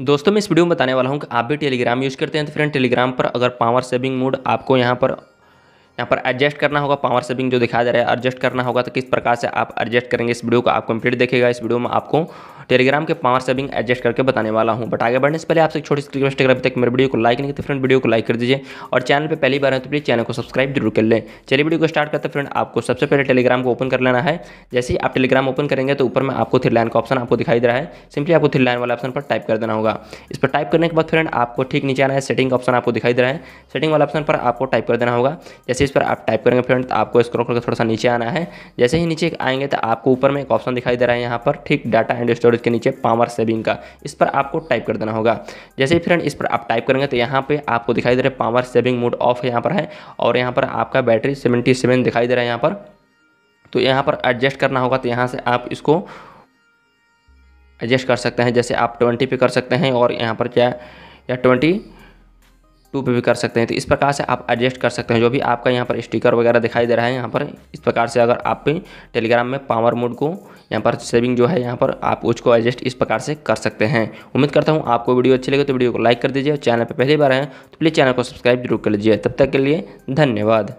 दोस्तों मैं इस वीडियो में बताने वाला हूँ कि आप भी टेलीग्राम यूज़ करते हैं तो फ्रेंड टेलीग्राम पर अगर पावर सेविंग मोड आपको यहाँ पर यहाँ पर एडजस्ट करना होगा पावर सेविंग जो दिखाया जा रहा है एडजस्ट करना होगा तो किस प्रकार से आप एडजस्ट करेंगे इस वीडियो को आप कंप्लीट देखेगा इस वीडियो में आपको टेलीग्राम के पावर सेविंग एडजस्ट करके बताने वाला हूँ बट आगे बढ़ने से पहले आपसे एक छोटी सी रिक्वेस्ट अगर तक मेरे वीडियो को लाइक नहीं करते फ्रेंड वीडियो को लाइक कर दीजिए और चैनल पर पहली बार है तो प्लीज़ चैनल को सब्सक्राइब जरूर कर लें चलिए वीडियो को स्टार्ट करते फ्रेंड आपको सबसे पहले टेलीग्राम को ओपन कर लेना है जैसे ही आप टेलीग्राम ओपन करेंगे तो ऊपर में आपको थ्री लाइन का ऑप्शन आपको दिखाई दे रहा है सिंपली आपको थ्री लाइन वाला ऑप्शन पर टाइप कर देना होगा इस पर टाइप करने के बाद फ्रेंड आपको ठीक नीचे आना है सेटिंग ऑप्शन आपको दिखाई दे रहा है सेटिंग वाला ऑप्शन पर आपको टाइप कर देना होगा जैसे इस पर आप टाइप करेंगे फ्रेंड तो आपको स्क्रॉल करके थोड़ा सा नीचे आना है जैसे ही नीचे आएंगे तो आपको ऊपर में एक ऑप्शन दिखाई दे रहा है यहाँ पर ठीक डाटा एंड स्टोरेज के नीचे पावर सेविंग का इस पर आपको टाइप कर देना होगा जैसे ही फ्रेंड इस पर आप टाइप करेंगे तो यहाँ पर आपको दिखाई दे रहा है पावर सेविंग मोड ऑफ यहाँ पर है और यहाँ पर आपका बैटरी सेवेंटी सेवन दिखाई दे रहा है यहाँ पर तो यहाँ पर एडजस्ट करना होगा तो यहाँ से आप इसको एडजस्ट कर सकते हैं जैसे आप ट्वेंटी पे कर सकते हैं और यहाँ पर क्या या ट्वेंटी टू पे भी कर सकते हैं तो इस प्रकार से आप एडजस्ट कर सकते हैं जो भी आपका यहाँ पर स्टिकर वगैरह दिखाई दे रहा है यहाँ पर इस प्रकार से अगर आप टेलीग्राम में पावर मोड को यहाँ पर सेविंग जो है यहाँ पर आप उसको एडजस्ट इस प्रकार से कर सकते हैं उम्मीद करता हूँ आपको वीडियो अच्छी लगे तो वीडियो को लाइक कर दीजिए और चैनल पर पहली बार आए तो प्लीज़ चैनल को सब्सक्राइब जरूर कर लीजिए तब तक के लिए धन्यवाद